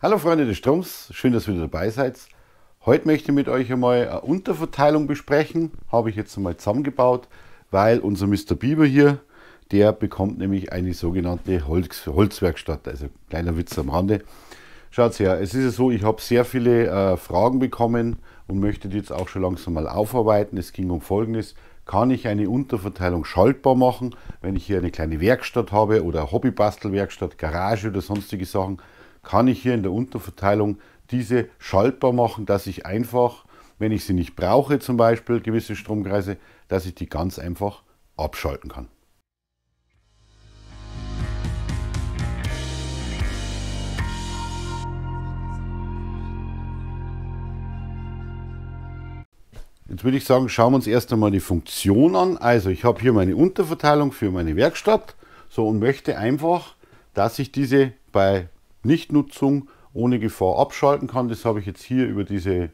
Hallo Freunde des Stroms, schön, dass ihr wieder dabei seid. Heute möchte ich mit euch einmal eine Unterverteilung besprechen, habe ich jetzt einmal zusammengebaut, weil unser Mr. Bieber hier, der bekommt nämlich eine sogenannte Holz Holzwerkstatt, also kleiner Witz am Rande. Schaut's her, es ist ja so, ich habe sehr viele äh, Fragen bekommen und möchte die jetzt auch schon langsam mal aufarbeiten. Es ging um Folgendes. Kann ich eine Unterverteilung schaltbar machen, wenn ich hier eine kleine Werkstatt habe oder Hobbybastelwerkstatt, Garage oder sonstige Sachen? kann ich hier in der Unterverteilung diese schaltbar machen, dass ich einfach, wenn ich sie nicht brauche, zum Beispiel gewisse Stromkreise, dass ich die ganz einfach abschalten kann. Jetzt würde ich sagen, schauen wir uns erst einmal die Funktion an. Also ich habe hier meine Unterverteilung für meine Werkstatt so und möchte einfach, dass ich diese bei Nichtnutzung ohne Gefahr abschalten kann. Das habe ich jetzt hier über diese,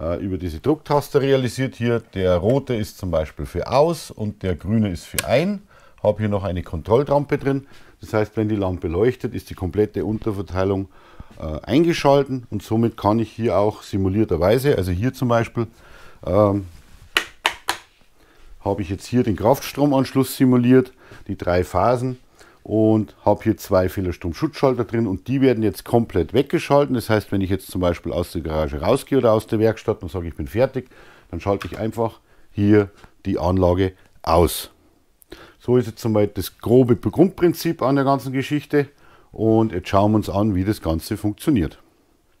äh, über diese Drucktaste realisiert. Hier der rote ist zum Beispiel für aus und der grüne ist für ein. Habe hier noch eine Kontrollrampe drin. Das heißt, wenn die Lampe leuchtet, ist die komplette Unterverteilung äh, eingeschalten und somit kann ich hier auch simulierterweise, also hier zum Beispiel, ähm, habe ich jetzt hier den Kraftstromanschluss simuliert, die drei Phasen und habe hier zwei Fehlersturmschutzschalter drin und die werden jetzt komplett weggeschalten. Das heißt, wenn ich jetzt zum Beispiel aus der Garage rausgehe oder aus der Werkstatt und sage, ich bin fertig, dann schalte ich einfach hier die Anlage aus. So ist jetzt einmal das grobe Grundprinzip an der ganzen Geschichte und jetzt schauen wir uns an, wie das Ganze funktioniert.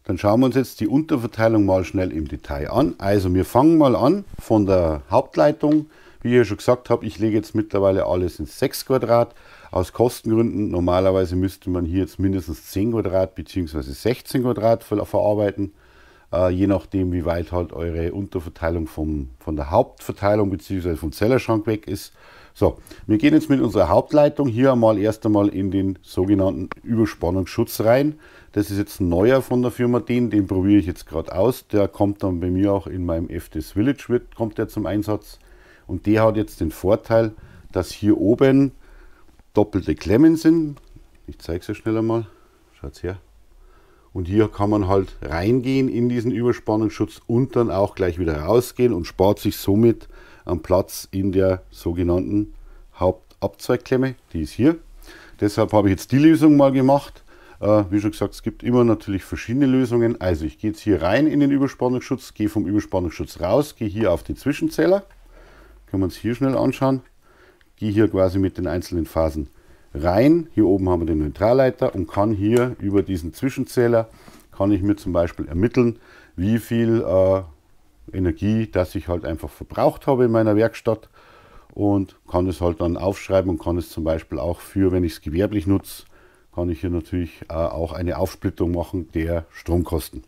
Dann schauen wir uns jetzt die Unterverteilung mal schnell im Detail an. Also wir fangen mal an von der Hauptleitung. Wie ihr schon gesagt habe, ich lege jetzt mittlerweile alles ins 6 Quadrat. Aus Kostengründen, normalerweise müsste man hier jetzt mindestens 10 Quadrat bzw. 16 Quadrat verarbeiten, äh, je nachdem wie weit halt eure Unterverteilung vom, von der Hauptverteilung bzw. vom Zellerschrank weg ist. So, wir gehen jetzt mit unserer Hauptleitung hier mal erst einmal in den sogenannten Überspannungsschutz rein. Das ist jetzt ein neuer von der Firma DEN, den probiere ich jetzt gerade aus. Der kommt dann bei mir auch in meinem FDS Village, wird, kommt der zum Einsatz. Und der hat jetzt den Vorteil, dass hier oben doppelte Klemmen sind. Ich zeige es euch schnell einmal. Schaut her. Und hier kann man halt reingehen in diesen Überspannungsschutz und dann auch gleich wieder rausgehen und spart sich somit am Platz in der sogenannten Hauptabzweigklemme. Die ist hier. Deshalb habe ich jetzt die Lösung mal gemacht. Äh, wie schon gesagt, es gibt immer natürlich verschiedene Lösungen. Also ich gehe jetzt hier rein in den Überspannungsschutz, gehe vom Überspannungsschutz raus, gehe hier auf den Zwischenzähler. Können wir uns hier schnell anschauen gehe hier quasi mit den einzelnen Phasen rein. Hier oben haben wir den Neutralleiter und kann hier über diesen Zwischenzähler, kann ich mir zum Beispiel ermitteln, wie viel äh, Energie, dass ich halt einfach verbraucht habe in meiner Werkstatt und kann es halt dann aufschreiben und kann es zum Beispiel auch für, wenn ich es gewerblich nutze, kann ich hier natürlich äh, auch eine Aufsplittung machen der Stromkosten.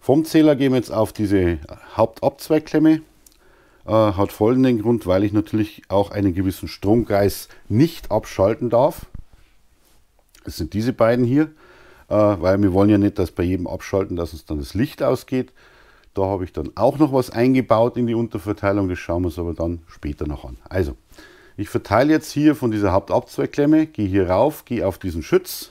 Vom Zähler gehen wir jetzt auf diese Hauptabzweigklemme äh, hat folgenden Grund, weil ich natürlich auch einen gewissen Stromkreis nicht abschalten darf. Das sind diese beiden hier, äh, weil wir wollen ja nicht, dass bei jedem abschalten, dass uns dann das Licht ausgeht. Da habe ich dann auch noch was eingebaut in die Unterverteilung, das schauen wir uns aber dann später noch an. Also, ich verteile jetzt hier von dieser Hauptabzweigklemme, gehe hier rauf, gehe auf diesen Schütz,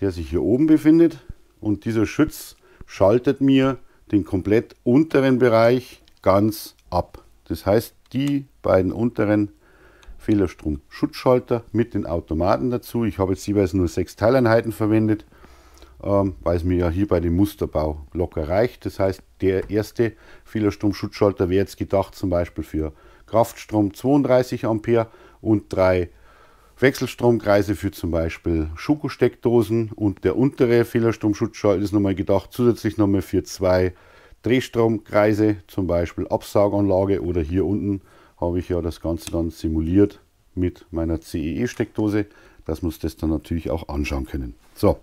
der sich hier oben befindet und dieser Schütz schaltet mir den komplett unteren Bereich ganz ab. Das heißt, die beiden unteren Fehlerstromschutzschalter mit den Automaten dazu. Ich habe jetzt jeweils nur sechs Teileinheiten verwendet, ähm, weil es mir ja hier bei dem Musterbau locker reicht. Das heißt, der erste Fehlerstromschutzschalter wäre jetzt gedacht zum Beispiel für Kraftstrom 32 Ampere und drei Wechselstromkreise für zum Beispiel Schuko-Steckdosen und der untere Fehlerstromschutzschalter ist nochmal gedacht zusätzlich nochmal für zwei Drehstromkreise, zum Beispiel Absauganlage oder hier unten habe ich ja das Ganze dann simuliert mit meiner CEE-Steckdose, dass wir uns das dann natürlich auch anschauen können. So,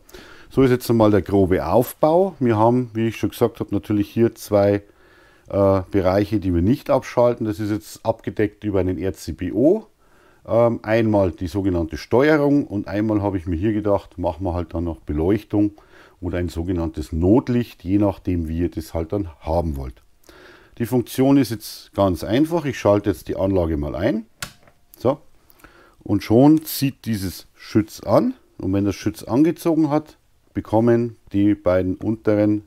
so ist jetzt einmal der grobe Aufbau. Wir haben, wie ich schon gesagt habe, natürlich hier zwei äh, Bereiche, die wir nicht abschalten. Das ist jetzt abgedeckt über einen RCBO. Ähm, einmal die sogenannte Steuerung und einmal habe ich mir hier gedacht, machen wir halt dann noch Beleuchtung oder ein sogenanntes Notlicht, je nachdem wie ihr das halt dann haben wollt. Die Funktion ist jetzt ganz einfach. Ich schalte jetzt die Anlage mal ein. So. Und schon zieht dieses Schütz an. Und wenn das Schütz angezogen hat, bekommen die beiden unteren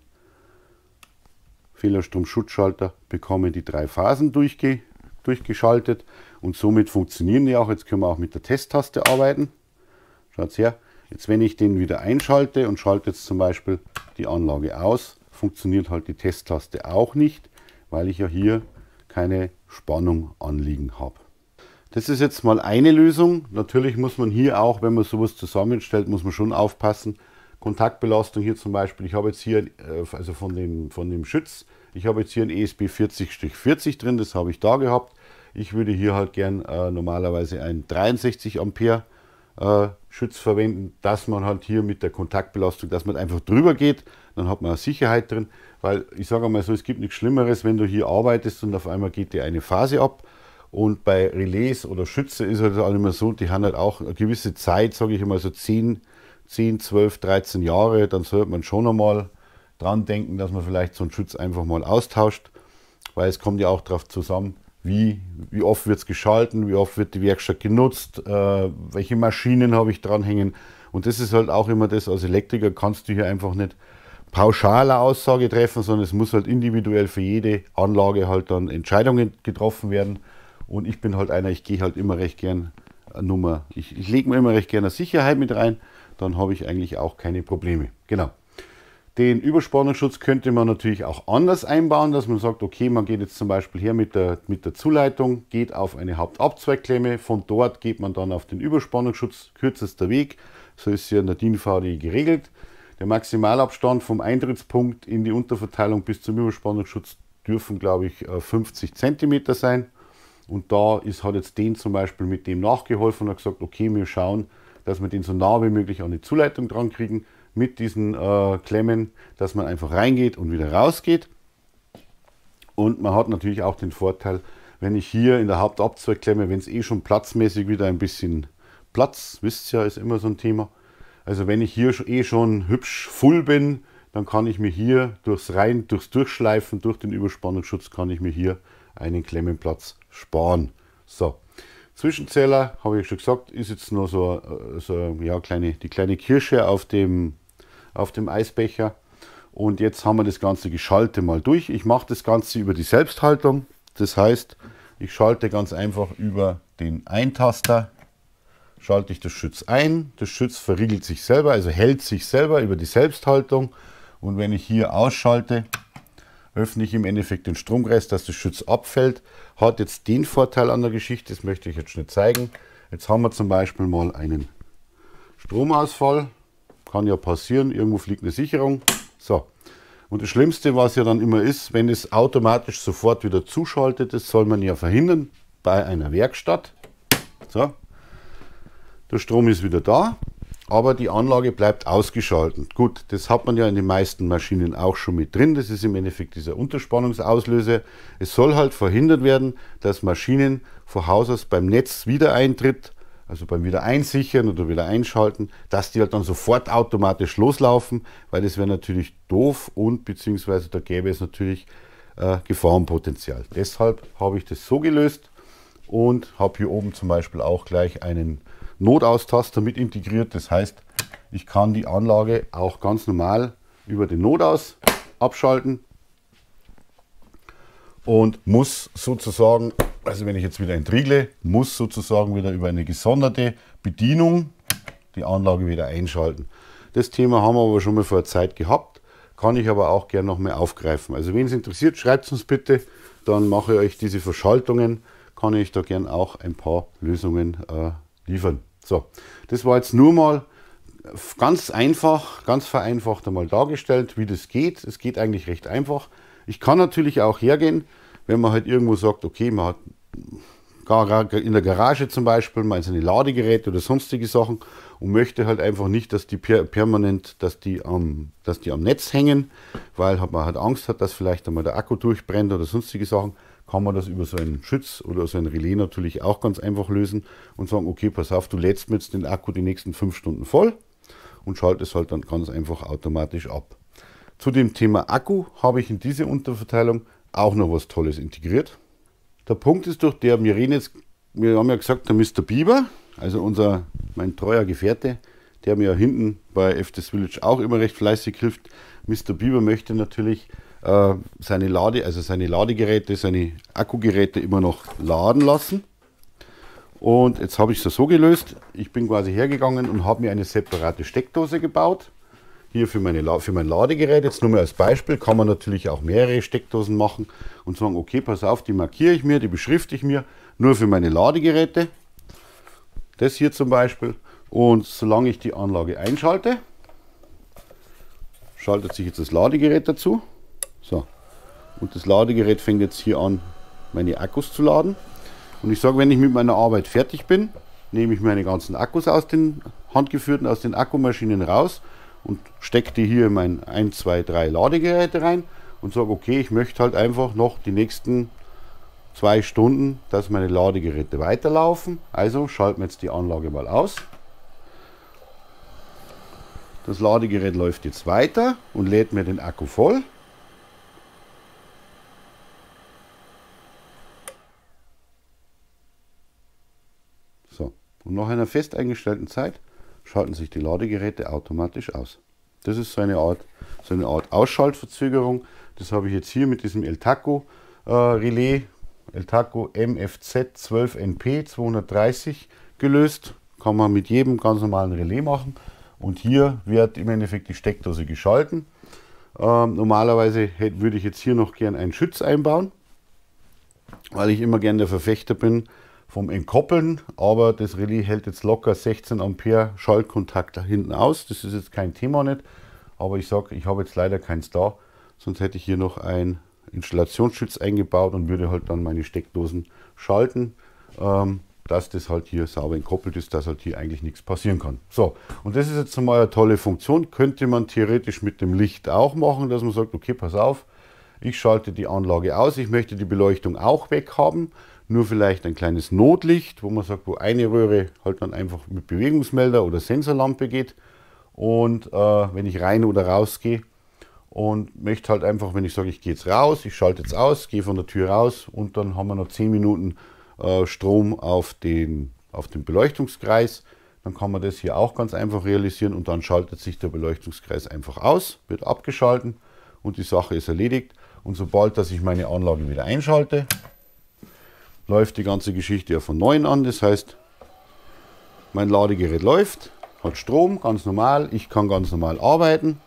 Fehlerstromschutzschalter bekommen die drei Phasen durchge durchgeschaltet. Und somit funktionieren die auch. Jetzt können wir auch mit der Testtaste arbeiten. Schaut's her. Jetzt wenn ich den wieder einschalte und schalte jetzt zum Beispiel die Anlage aus, funktioniert halt die Testtaste auch nicht, weil ich ja hier keine Spannung anliegen habe. Das ist jetzt mal eine Lösung. Natürlich muss man hier auch, wenn man sowas zusammenstellt, muss man schon aufpassen. Kontaktbelastung hier zum Beispiel, ich habe jetzt hier, äh, also von dem, von dem Schütz, ich habe jetzt hier ein ESB 40-40 drin, das habe ich da gehabt. Ich würde hier halt gern äh, normalerweise ein 63 Ampere äh, Schutz verwenden, dass man halt hier mit der Kontaktbelastung, dass man einfach drüber geht, dann hat man auch Sicherheit drin, weil ich sage mal so, es gibt nichts Schlimmeres, wenn du hier arbeitest und auf einmal geht dir eine Phase ab und bei Relais oder Schütze ist halt auch immer so, die haben halt auch eine gewisse Zeit, sage ich mal so 10, 10, 12, 13 Jahre, dann sollte man schon einmal dran denken, dass man vielleicht so einen Schutz einfach mal austauscht, weil es kommt ja auch darauf zusammen, wie, wie oft wird es geschalten, wie oft wird die Werkstatt genutzt, äh, welche Maschinen habe ich dranhängen. Und das ist halt auch immer das, als Elektriker kannst du hier einfach nicht pauschale Aussage treffen, sondern es muss halt individuell für jede Anlage halt dann Entscheidungen getroffen werden. Und ich bin halt einer, ich gehe halt immer recht gern eine Nummer. Ich, ich lege mir immer recht gerne Sicherheit mit rein, dann habe ich eigentlich auch keine Probleme. Genau. Den Überspannungsschutz könnte man natürlich auch anders einbauen, dass man sagt, okay, man geht jetzt zum Beispiel hier mit der, mit der Zuleitung, geht auf eine Hauptabzweckklemme, von dort geht man dann auf den Überspannungsschutz, kürzester Weg, so ist hier in der DIN VDI geregelt. Der Maximalabstand vom Eintrittspunkt in die Unterverteilung bis zum Überspannungsschutz dürfen, glaube ich, 50 äh, cm sein. Und da ist, hat jetzt den zum Beispiel mit dem nachgeholfen und hat gesagt, okay, wir schauen, dass wir den so nah wie möglich an die Zuleitung dran kriegen mit diesen äh, Klemmen, dass man einfach reingeht und wieder rausgeht. Und man hat natürlich auch den Vorteil, wenn ich hier in der Hauptabzweigklemme, wenn es eh schon platzmäßig wieder ein bisschen Platz, wisst ihr, ja, ist immer so ein Thema. Also wenn ich hier eh schon hübsch voll bin, dann kann ich mir hier durchs Rein, durchs Durchschleifen, durch den Überspannungsschutz, kann ich mir hier einen Klemmenplatz sparen. So, Zwischenzähler, habe ich schon gesagt, ist jetzt nur so, äh, so ja, kleine, die kleine Kirsche auf dem, auf dem Eisbecher. Und jetzt haben wir das ganze Geschalte mal durch. Ich mache das Ganze über die Selbsthaltung. Das heißt, ich schalte ganz einfach über den Eintaster, schalte ich das Schütz ein. Das Schütz verriegelt sich selber, also hält sich selber über die Selbsthaltung. Und wenn ich hier ausschalte, öffne ich im Endeffekt den Stromkreis, dass das Schütz abfällt. Hat jetzt den Vorteil an der Geschichte, das möchte ich jetzt schnell zeigen. Jetzt haben wir zum Beispiel mal einen Stromausfall. Kann ja passieren, irgendwo fliegt eine Sicherung. So. Und das Schlimmste, was ja dann immer ist, wenn es automatisch sofort wieder zuschaltet, das soll man ja verhindern bei einer Werkstatt. So. Der Strom ist wieder da aber die Anlage bleibt ausgeschaltet. Gut, das hat man ja in den meisten Maschinen auch schon mit drin. Das ist im Endeffekt dieser Unterspannungsauslöser. Es soll halt verhindert werden, dass Maschinen von Haus aus beim Netz wieder eintritt, also beim Wiedereinsichern oder wieder einschalten, dass die halt dann sofort automatisch loslaufen, weil das wäre natürlich doof und beziehungsweise da gäbe es natürlich äh, Gefahrenpotenzial. Deshalb habe ich das so gelöst und habe hier oben zum Beispiel auch gleich einen Notaus-Taste mit integriert. Das heißt, ich kann die Anlage auch ganz normal über den Notaus abschalten und muss sozusagen, also wenn ich jetzt wieder entriegle, muss sozusagen wieder über eine gesonderte Bedienung die Anlage wieder einschalten. Das Thema haben wir aber schon mal vor Zeit gehabt, kann ich aber auch gerne nochmal aufgreifen. Also wenn es interessiert, schreibt es uns bitte, dann mache ich euch diese Verschaltungen, kann ich da gerne auch ein paar Lösungen äh, liefern. So, das war jetzt nur mal ganz einfach, ganz vereinfacht einmal dargestellt, wie das geht. Es geht eigentlich recht einfach. Ich kann natürlich auch hergehen, wenn man halt irgendwo sagt, okay, man hat in der Garage zum Beispiel mal seine Ladegeräte oder sonstige Sachen und möchte halt einfach nicht, dass die permanent, dass die am, dass die am Netz hängen, weil man halt Angst hat, dass vielleicht einmal der Akku durchbrennt oder sonstige Sachen kann man das über so einen Schütz oder so ein Relais natürlich auch ganz einfach lösen und sagen, okay, pass auf, du lädst mir jetzt den Akku die nächsten fünf Stunden voll und schaltest halt dann ganz einfach automatisch ab. Zu dem Thema Akku habe ich in diese Unterverteilung auch noch was Tolles integriert. Der Punkt ist durch der, wir reden jetzt, wir haben ja gesagt, der Mr. Bieber, also unser, mein treuer Gefährte, der mir ja hinten bei FDS Village auch immer recht fleißig hilft. Mr. Bieber möchte natürlich äh, seine Lade, also seine Ladegeräte, seine Akkugeräte immer noch laden lassen. Und jetzt habe ich es so gelöst. Ich bin quasi hergegangen und habe mir eine separate Steckdose gebaut. Hier für, meine, für mein Ladegerät, jetzt nur mal als Beispiel, kann man natürlich auch mehrere Steckdosen machen und sagen, okay, pass auf, die markiere ich mir, die beschrifte ich mir, nur für meine Ladegeräte. Das hier zum Beispiel. Und solange ich die Anlage einschalte, schaltet sich jetzt das Ladegerät dazu. So. Und das Ladegerät fängt jetzt hier an, meine Akkus zu laden. Und ich sage, wenn ich mit meiner Arbeit fertig bin, nehme ich meine ganzen Akkus aus den handgeführten, aus den Akkumaschinen raus und stecke die hier in mein 1, 2, 3 Ladegeräte rein und sage, okay, ich möchte halt einfach noch die nächsten zwei Stunden, dass meine Ladegeräte weiterlaufen. Also schalten wir jetzt die Anlage mal aus. Das Ladegerät läuft jetzt weiter und lädt mir den Akku voll. Und nach einer fest eingestellten Zeit schalten sich die Ladegeräte automatisch aus. Das ist so eine Art, so eine Art Ausschaltverzögerung. Das habe ich jetzt hier mit diesem El Taco äh, Relais, El Taco MFZ 12NP 230 gelöst. Kann man mit jedem ganz normalen Relais machen. Und hier wird im Endeffekt die Steckdose geschalten. Ähm, normalerweise hätte, würde ich jetzt hier noch gern einen Schütz einbauen, weil ich immer gern der Verfechter bin, vom Entkoppeln, aber das Relais hält jetzt locker 16 Ampere Schaltkontakt da hinten aus. Das ist jetzt kein Thema nicht, aber ich sage, ich habe jetzt leider keins da, sonst hätte ich hier noch ein Installationsschutz eingebaut und würde halt dann meine Steckdosen schalten, ähm, dass das halt hier sauber entkoppelt ist, dass halt hier eigentlich nichts passieren kann. So, und das ist jetzt mal eine tolle Funktion, könnte man theoretisch mit dem Licht auch machen, dass man sagt, okay, pass auf, ich schalte die Anlage aus, ich möchte die Beleuchtung auch weg haben, nur vielleicht ein kleines Notlicht, wo man sagt, wo eine Röhre halt dann einfach mit Bewegungsmelder oder Sensorlampe geht. Und äh, wenn ich rein oder raus gehe und möchte halt einfach, wenn ich sage, ich gehe jetzt raus, ich schalte jetzt aus, gehe von der Tür raus und dann haben wir noch 10 Minuten äh, Strom auf den, auf den Beleuchtungskreis dann kann man das hier auch ganz einfach realisieren und dann schaltet sich der Beleuchtungskreis einfach aus, wird abgeschalten und die Sache ist erledigt. Und sobald dass ich meine Anlage wieder einschalte, läuft die ganze Geschichte ja von 9 an. Das heißt, mein Ladegerät läuft, hat Strom, ganz normal. Ich kann ganz normal arbeiten.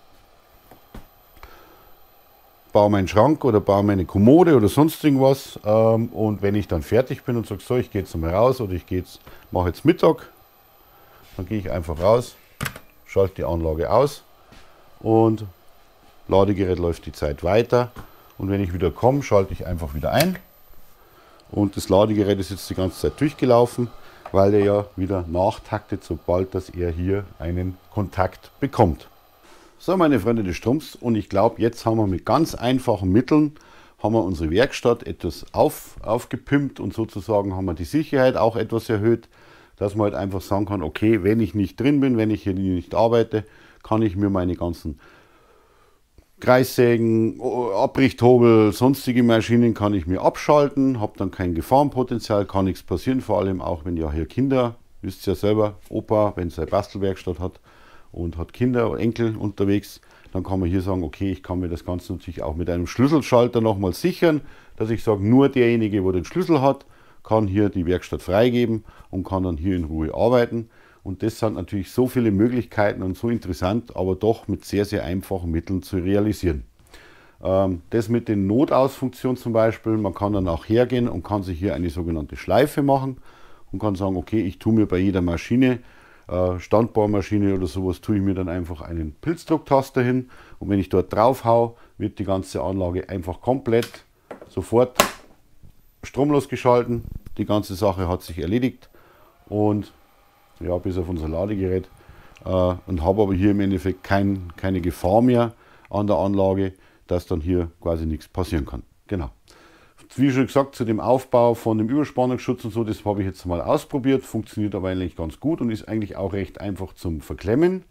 Baue meinen Schrank oder baue meine Kommode oder sonst irgendwas. Ähm, und wenn ich dann fertig bin und sage, so, ich gehe jetzt mal raus oder ich gehe jetzt, mache jetzt Mittag, dann gehe ich einfach raus, schalte die Anlage aus und Ladegerät läuft die Zeit weiter. Und wenn ich wieder komme, schalte ich einfach wieder ein. Und das Ladegerät ist jetzt die ganze Zeit durchgelaufen, weil er ja wieder nachtaktet, sobald dass er hier einen Kontakt bekommt. So, meine Freunde des Stroms, und ich glaube, jetzt haben wir mit ganz einfachen Mitteln haben wir unsere Werkstatt etwas auf, aufgepimpt und sozusagen haben wir die Sicherheit auch etwas erhöht, dass man halt einfach sagen kann, okay, wenn ich nicht drin bin, wenn ich hier nicht arbeite, kann ich mir meine ganzen Kreissägen, Abrichthobel, sonstige Maschinen kann ich mir abschalten, habe dann kein Gefahrenpotenzial, kann nichts passieren, vor allem auch wenn ja hier Kinder, wisst ihr ja selber, Opa, wenn es eine Bastelwerkstatt hat und hat Kinder oder Enkel unterwegs, dann kann man hier sagen, okay, ich kann mir das Ganze natürlich auch mit einem Schlüsselschalter nochmal sichern, dass ich sage, nur derjenige, wo den Schlüssel hat, kann hier die Werkstatt freigeben und kann dann hier in Ruhe arbeiten. Und das sind natürlich so viele Möglichkeiten und so interessant, aber doch mit sehr, sehr einfachen Mitteln zu realisieren. Ähm, das mit den Notausfunktionen zum Beispiel, man kann dann auch hergehen und kann sich hier eine sogenannte Schleife machen und kann sagen, okay, ich tue mir bei jeder Maschine, äh, Standbaumaschine oder sowas, tue ich mir dann einfach einen Pilzdrucktaster hin und wenn ich dort drauf haue, wird die ganze Anlage einfach komplett sofort stromlos geschalten. Die ganze Sache hat sich erledigt und ja, bis auf unser Ladegerät. Äh, und habe aber hier im Endeffekt kein, keine Gefahr mehr an der Anlage, dass dann hier quasi nichts passieren kann. Genau. Wie schon gesagt, zu dem Aufbau von dem Überspannungsschutz und so, das habe ich jetzt mal ausprobiert, funktioniert aber eigentlich ganz gut und ist eigentlich auch recht einfach zum Verklemmen.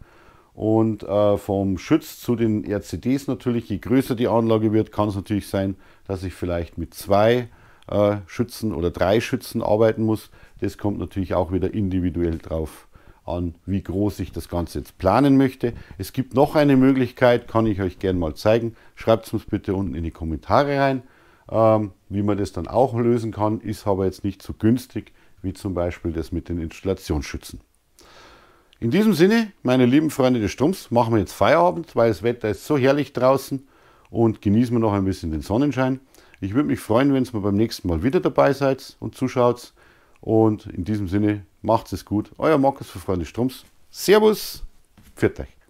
Und äh, vom Schutz zu den RCDs natürlich, je größer die Anlage wird, kann es natürlich sein, dass ich vielleicht mit zwei äh, Schützen oder drei Schützen arbeiten muss. Das kommt natürlich auch wieder individuell drauf an, wie groß ich das Ganze jetzt planen möchte. Es gibt noch eine Möglichkeit, kann ich euch gerne mal zeigen. Schreibt es uns bitte unten in die Kommentare rein. Ähm, wie man das dann auch lösen kann, ist aber jetzt nicht so günstig wie zum Beispiel das mit den Installationsschützen. In diesem Sinne, meine lieben Freunde des Stroms, machen wir jetzt Feierabend, weil das Wetter ist so herrlich draußen und genießen wir noch ein bisschen den Sonnenschein. Ich würde mich freuen, wenn ihr beim nächsten Mal wieder dabei seid und zuschaut. Und in diesem Sinne, macht es gut. Euer Markus für Freunde Strums. Servus, pfiat euch.